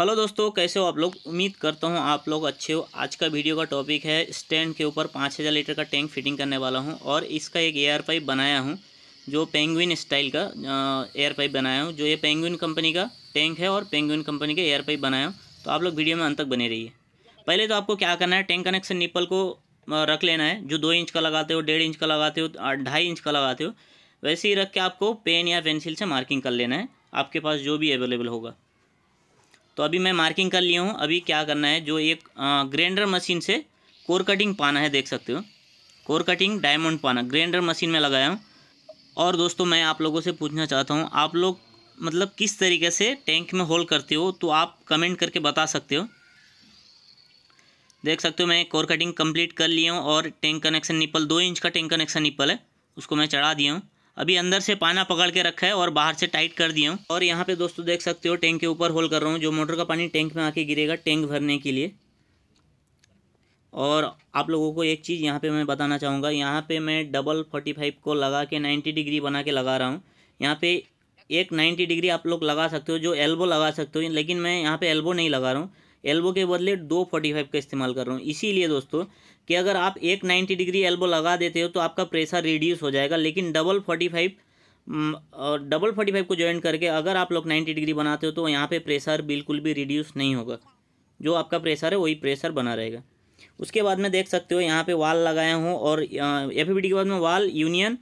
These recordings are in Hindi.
हेलो दोस्तों कैसे हो आप लोग उम्मीद करता हूँ आप लोग अच्छे हो आज का वीडियो का टॉपिक है स्टैंड के ऊपर पाँच हज़ार लीटर का टैंक फिटिंग करने वाला हूँ और इसका एक एयर पाइप बनाया हूँ जो पेंगुइन स्टाइल का एयर पाइप बनाया हूँ जो ये पेंगुइन कंपनी का टैंक है और पेंगुइन कंपनी का एयर पाइप बनाया हूँ तो आप लोग वीडियो में अंत तक बने रहिए पहले तो आपको क्या करना है टैंक कनेक्शन निपल को रख लेना है जो दो इंच का लगाते हो डेढ़ इंच का लगाते हो ढाई इंच का लगाते हो वैसे ही रख के आपको पेन या पेंसिल से मार्किंग कर लेना है आपके पास जो भी अवेलेबल होगा तो अभी मैं मार्किंग कर लिया हूँ अभी क्या करना है जो एक ग्रेंडर मशीन से कोर कटिंग पाना है देख सकते हो कोर कटिंग डायमंड पाना ग्रेंडर मशीन में लगाया हूँ और दोस्तों मैं आप लोगों से पूछना चाहता हूँ आप लोग मतलब किस तरीके से टैंक में होल करते हो तो आप कमेंट करके बता सकते हो देख सकते हो मैं कोर कटिंग कंप्लीट कर लिया हूँ और टैंक कनेक्शन निपल दो इंच का टैंक कनेक्शन निपल है उसको मैं चढ़ा दिया हूँ अभी अंदर से पाना पकड़ के रखा है और बाहर से टाइट कर दिया हूँ और यहाँ पे दोस्तों देख सकते हो टैंक के ऊपर होल कर रहा हूँ जो मोटर का पानी टैंक में आके गिरेगा टैंक भरने के लिए और आप लोगों को एक चीज़ यहाँ पे मैं बताना चाहूँगा यहाँ पे मैं डबल फोर्टी फाइव को लगा के नाइन्टी डिग्री बना के लगा रहा हूँ यहाँ पे एक नाइन्टी डिग्री आप लोग लगा सकते हो जो एल्बो लगा सकते हो लेकिन मैं यहाँ पे एल्बो नहीं लगा रहा हूँ एल्बो के बदले दो फोर्टी फाइव का इस्तेमाल कर रहा हूँ इसीलिए दोस्तों कि अगर आप एक नाइन्टी डिग्री एल्बो लगा देते हो तो आपका प्रेशर रिड्यूस हो जाएगा लेकिन डबल फोर्टी फाइव और डबल फोर्टी फाइव को ज्वाइन करके अगर आप लोग नाइन्टी डिग्री बनाते हो तो यहाँ पे प्रेशर बिल्कुल भी रिड्यूस नहीं होगा जो आपका प्रेशर है वही प्रेशर बना रहेगा उसके बाद में देख सकते हो यहाँ पर वाल लगाया हूँ और एफ के बाद में वाल यूनियन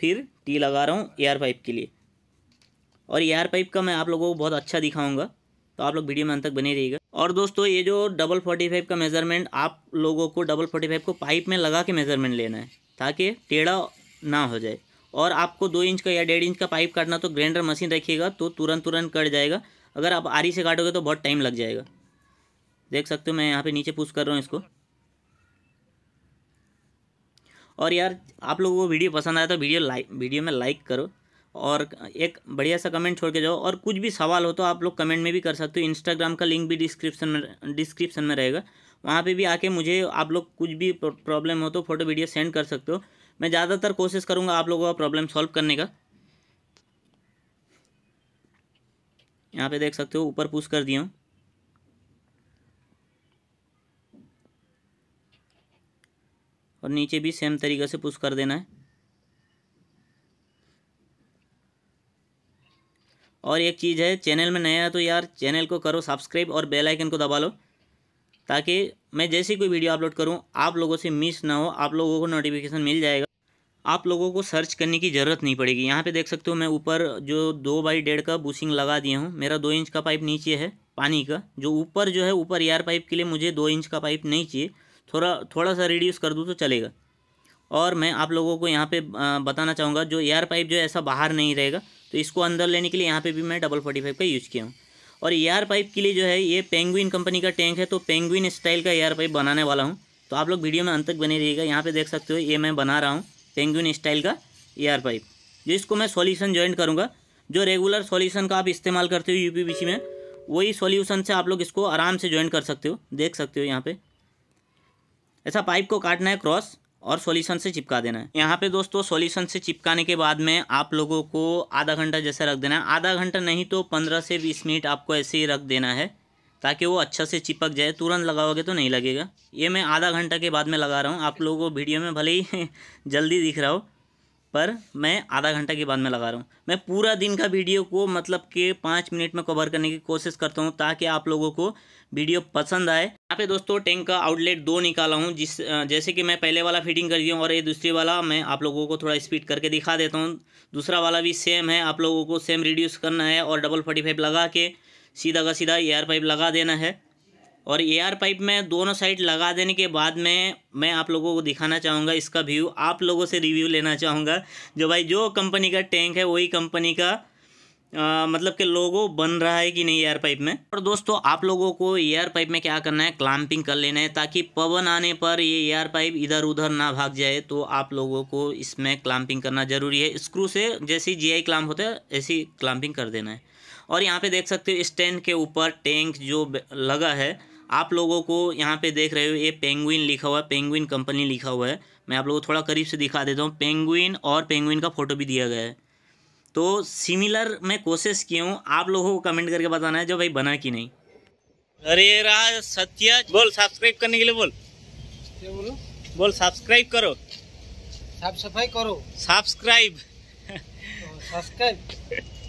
फिर टी लगा रहा हूँ एयर पाइप के लिए और एयर पाइप का मैं आप लोगों को बहुत अच्छा दिखाऊँगा तो आप लोग वीडियो में अंत तक बने रहिएगा और दोस्तों ये जो डबल फोर्टी फाइव का मेजरमेंट आप लोगों को डबल फोर्टी फाइव को पाइप में लगा के मेजरमेंट लेना है ताकि टेढ़ा ना हो जाए और आपको दो इंच का या डेढ़ इंच का पाइप काटना तो ग्राइंडर मशीन रखिएगा तो तुरंत तुरंत कट जाएगा अगर आप आरी से काटोगे तो बहुत टाइम लग जाएगा देख सकते हो मैं यहाँ पर नीचे पुश कर रहा हूँ इसको और यार आप लोगों को वीडियो पसंद आया तो वीडियो लाइक वीडियो में लाइक करो और एक बढ़िया सा कमेंट छोड़ के जाओ और कुछ भी सवाल हो तो आप लोग कमेंट में भी कर सकते हो इंस्टाग्राम का लिंक भी डिस्क्रिप्शन में डिस्क्रिप्शन में रहेगा वहाँ पे भी आके मुझे आप लोग कुछ भी प्रॉब्लम हो तो फोटो वीडियो सेंड कर सकते हो मैं ज़्यादातर कोशिश करूँगा आप लोगों का प्रॉब्लम सॉल्व करने का यहाँ पे देख सकते हो ऊपर पुश कर दिया हूँ और नीचे भी सेम तरीके से पुश कर देना है और एक चीज़ है चैनल में नया है तो यार चैनल को करो सब्सक्राइब और बेल आइकन को दबा लो ताकि मैं जैसी कोई वीडियो अपलोड करूं आप लोगों से मिस ना हो आप लोगों को नोटिफिकेशन मिल जाएगा आप लोगों को सर्च करने की ज़रूरत नहीं पड़ेगी यहाँ पे देख सकते हो मैं ऊपर जो दो बाई डेढ़ का बूसिंग लगा दिया हूँ मेरा दो इंच का पाइप नीचे है पानी का जो ऊपर जो है ऊपर एयर पाइप के लिए मुझे दो इंच का पाइप नहीं चाहिए थोड़ा थोड़ा सा रिड्यूस कर दूँ तो चलेगा और मैं आप लोगों को यहाँ पे बताना चाहूँगा जो एयर पाइप जो ऐसा बाहर नहीं रहेगा तो इसको अंदर लेने के लिए यहाँ पे भी मैं डबल फोर्टी फाइव का यूज़ किया हूँ और एयर पाइप के लिए जो है ये पेंगुइन कंपनी का टैंक है तो पेंगुइन स्टाइल का एयर पाइप बनाने वाला हूँ तो आप लोग वीडियो में अंत तक बने रहिएगा यहाँ पे देख सकते हो ये मैं बना रहा हूँ पेंगुइन स्टाइल का एयर पाइप जिसको मैं सोल्यूशन ज्वाइन करूँगा जो रेगुलर सोल्यूशन का आप इस्तेमाल करते हो यू में वही सोल्यूशन से आप लोग इसको आराम से ज्वाइन कर सकते हो देख सकते हो यहाँ पर ऐसा पाइप को काटना है क्रॉस और सॉल्यूशन से चिपका देना है यहाँ पे दोस्तों सॉल्यूशन से चिपकाने के बाद में आप लोगों को आधा घंटा जैसे रख देना है आधा घंटा नहीं तो पंद्रह से बीस मिनट आपको ऐसे ही रख देना है ताकि वो अच्छा से चिपक जाए तुरंत लगाओगे तो नहीं लगेगा ये मैं आधा घंटा के बाद में लगा रहा हूँ आप लोगों को वीडियो में भले ही जल्दी दिख रहा हो पर मैं आधा घंटा के बाद में लगा रहा हूँ मैं पूरा दिन का वीडियो को मतलब के पाँच मिनट में कवर करने की कोशिश करता हूँ ताकि आप लोगों को वीडियो पसंद आए यहाँ पे दोस्तों टैंक का आउटलेट दो निकाला हूँ जिस जैसे कि मैं पहले वाला फिटिंग कर दिया हूँ और ये दूसरी वाला मैं आप लोगों को थोड़ा स्पीड करके दिखा देता हूँ दूसरा वाला भी सेम है आप लोगों को सेम रिड्यूस करना है और डबल फोर्टी लगा के सीधा का सीधा एयर पाइप लगा देना है और आर पाइप में दोनों साइड लगा देने के बाद में मैं आप लोगों को दिखाना चाहूँगा इसका व्यू आप लोगों से रिव्यू लेना चाहूँगा जो भाई जो कंपनी का टैंक है वही कंपनी का आ, मतलब के लोगो बन रहा है कि नहीं एयर पाइप में और दोस्तों आप लोगों को एयर पाइप में क्या करना है क्लाम्पिंग कर लेना है ताकि पवन आने पर ये एयर पाइप इधर उधर ना भाग जाए तो आप लोगों को इसमें क्लाम्पिंग करना ज़रूरी है स्क्रू से जैसी जी आई क्लाम्प होता है ऐसी क्लाम्पिंग कर देना है और यहाँ पे देख सकते हो स्टैंड के ऊपर टैंक जो लगा है आप लोगों को यहाँ पे देख रहे हो ये पेंगुइन लिखा हुआ है पेंगुइन कंपनी लिखा हुआ है मैं आप लोगों को थोड़ा करीब से दिखा देता हूँ पेंगुइन और पेंगुइन का फ़ोटो भी दिया गया है तो सिमिलर मैं कोशिश किया हूँ आप लोगों को कमेंट करके बताना है जो भाई बना कि नहीं अरे राज सत्या बोल सब्सक्राइब करने के लिए बोल बोलो बोल सब्सक्राइब करो साफ सफाई करो सब्सक्राइब सब्सक्राइब